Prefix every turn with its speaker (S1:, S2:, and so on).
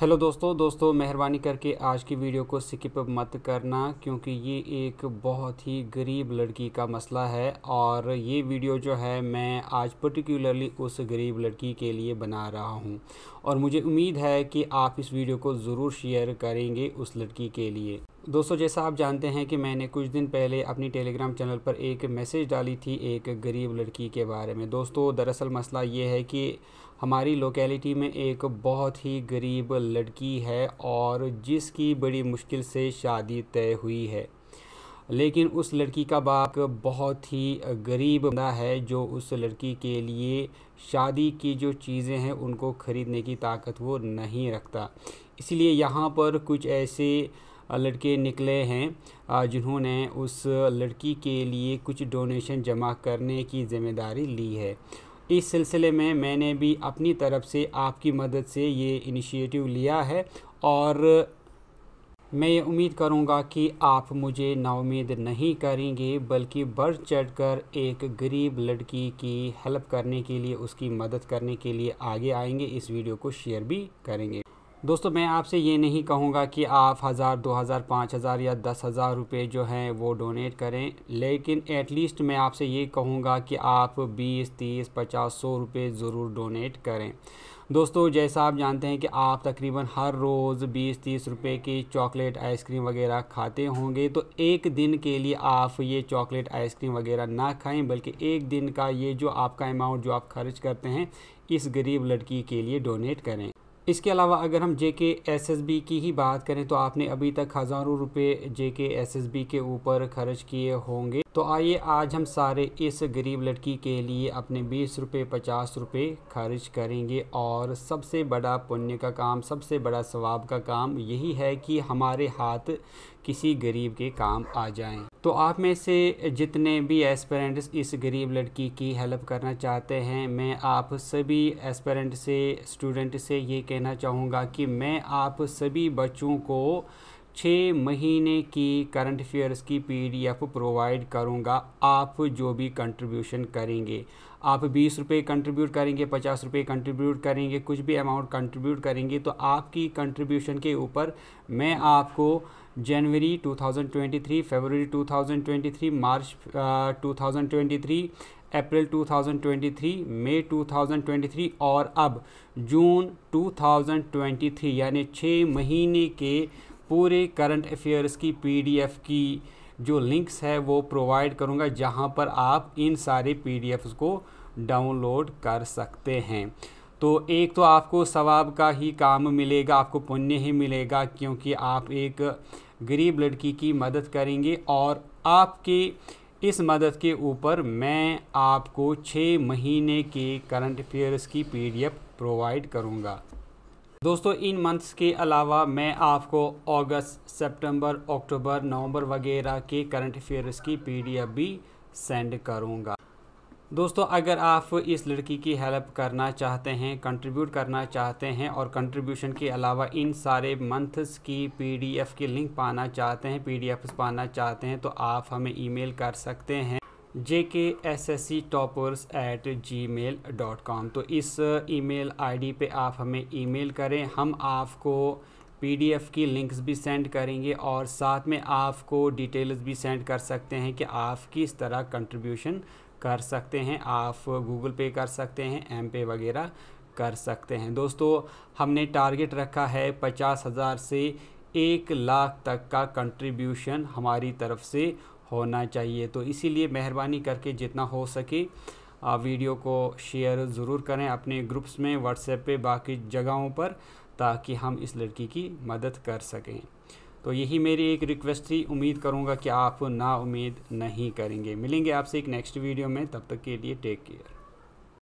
S1: hello दोस्तों दोस्तों मेहरबानी करके आज की वीडियो को स्किप मत करना क्योंकि ये एक बहुत ही गरीब लड़की का मसला है और ये वीडियो जो है मैं आज पर्टिकुलरली उस गरीब लड़की के लिए बना रहा हूँ और मुझे उम्मीद है कि आप इस वीडियो को ज़रूर शेयर करेंगे उस लड़की के लिए दोस्तों जैसा आप जानते हैं कि मैंने कुछ दिन पहले अपनी टेलीग्राम चैनल पर एक मैसेज डाली थी एक गरीब लड़की के बारे में दोस्तों दरअसल मसला ये है कि हमारी लोकेलिटी में एक बहुत ही गरीब लड़की है और जिसकी बड़ी मुश्किल से शादी तय हुई है लेकिन उस लड़की का बाप बहुत ही गरीब बंदा है जो उस लड़की के लिए शादी की जो चीज़ें हैं उनको ख़रीदने की ताकत वो नहीं रखता इसलिए यहाँ पर कुछ ऐसे लड़के निकले हैं जिन्होंने उस लड़की के लिए कुछ डोनेशन जमा करने की ज़िम्मेदारी ली है इस सिलसिले में मैंने भी अपनी तरफ से आपकी मदद से ये इनिशिएटिव लिया है और मैं ये उम्मीद करूंगा कि आप मुझे नाउमीद नहीं करेंगे बल्कि बढ़ चढ़ कर एक गरीब लड़की की हेल्प करने के लिए उसकी मदद करने के लिए आगे आएंगे इस वीडियो को शेयर भी करेंगे दोस्तों मैं आपसे ये नहीं कहूँगा कि आप हज़ार दो हज़ार पाँच हज़ार या दस हज़ार रुपये जो हैं वो डोनेट करें लेकिन एटलीस्ट मैं आपसे ये कहूँगा कि आप बीस तीस पचास सौ रुपये ज़रूर डोनेट करें दोस्तों जैसा आप जानते हैं कि आप तकरीबन हर रोज़ बीस तीस रुपये की चॉकलेट आइसक्रीम वगैरह खाते होंगे तो एक दिन के लिए आप ये चॉकलेट आइसक्रीम वगैरह ना खाएं बल्कि एक दिन का ये जो आपका अमाउंट जो आप खर्च करते हैं इस गरीब लड़की के लिए डोनेट करें इसके अलावा अगर हम जे के एस एस बी की ही बात करें तो आपने अभी तक हज़ारों रुपये जे के एस एस बी के ऊपर खर्च किए होंगे तो आइए आज हम सारे इस गरीब लड़की के लिए अपने बीस रुपये पचास रुपये खर्च करेंगे और सबसे बड़ा पुण्य का काम सबसे बड़ा सवाब का काम यही है कि हमारे हाथ किसी गरीब के काम आ जाएं तो आप में से जितने भी एस्पेरेंट्स इस गरीब लड़की की हेल्प करना चाहते हैं मैं आप सभी एस्पेरेंट से स्टूडेंट से ये कहना चाहूँगा कि मैं आप सभी बच्चों को छः महीने की करंट अफेयर्स की पीडीएफ प्रोवाइड करूँगा आप जो भी कंट्रीब्यूशन करेंगे आप बीस रुपये कंट्रीब्यूट करेंगे पचास रुपये कंट्रीब्यूट करेंगे कुछ भी अमाउंट कंट्रीब्यूट करेंगे तो आपकी कंट्रीब्यूशन के ऊपर मैं आपको जनवरी 2023 फरवरी 2023 मार्च uh, 2023 अप्रैल 2023 मई 2023 और अब जून 2023 यानी छः महीने के पूरे करंट अफेयर्स की पीडीएफ की जो लिंक्स है वो प्रोवाइड करूँगा जहाँ पर आप इन सारे पी को डाउनलोड कर सकते हैं तो एक तो आपको सवाब का ही काम मिलेगा आपको पुण्य ही मिलेगा क्योंकि आप एक गरीब लड़की की मदद करेंगे और आपके इस मदद के ऊपर मैं आपको छः महीने के करंट अफेयर्स की पीडीएफ प्रोवाइड करूँगा दोस्तों इन मंथ्स के अलावा मैं आपको अगस्त सितंबर, अक्टूबर नवंबर वगैरह के करंट अफेयर्स की पीडीएफ भी सेंड करूँगा दोस्तों अगर आप इस लड़की की हेल्प करना चाहते हैं कंट्रीब्यूट करना चाहते हैं और कंट्रीब्यूशन के अलावा इन सारे मंथ्स की पीडीएफ की लिंक पाना चाहते हैं पीडीएफ्स पाना चाहते हैं तो आप हमें ईमेल कर सकते हैं J K S S C toppers at G mail dot com तो इस ईमेल आईडी पे आप हमें ईमेल करें हम आपको पीडीएफ की लिंक्स भी सेंड करेंगे और साथ में आपको डिटेल्स भी सेंड कर सकते हैं कि आप किस तरह कंट्रीब्यूशन कर सकते हैं आप गूगल पे कर सकते हैं एम पे वगैरह कर सकते हैं दोस्तों हमने टारगेट रखा है पचास हज़ार से एक लाख तक का कंट्रीब्यूशन हमारी तरफ से होना चाहिए तो इसीलिए मेहरबानी करके जितना हो सके आप वीडियो को शेयर ज़रूर करें अपने ग्रुप्स में व्हाट्सएप पे बाकी जगहों पर ताकि हम इस लड़की की मदद कर सकें तो यही मेरी एक रिक्वेस्ट थी उम्मीद करूँगा कि आप ना उम्मीद नहीं करेंगे मिलेंगे आपसे एक नेक्स्ट वीडियो में तब तक के लिए टेक केयर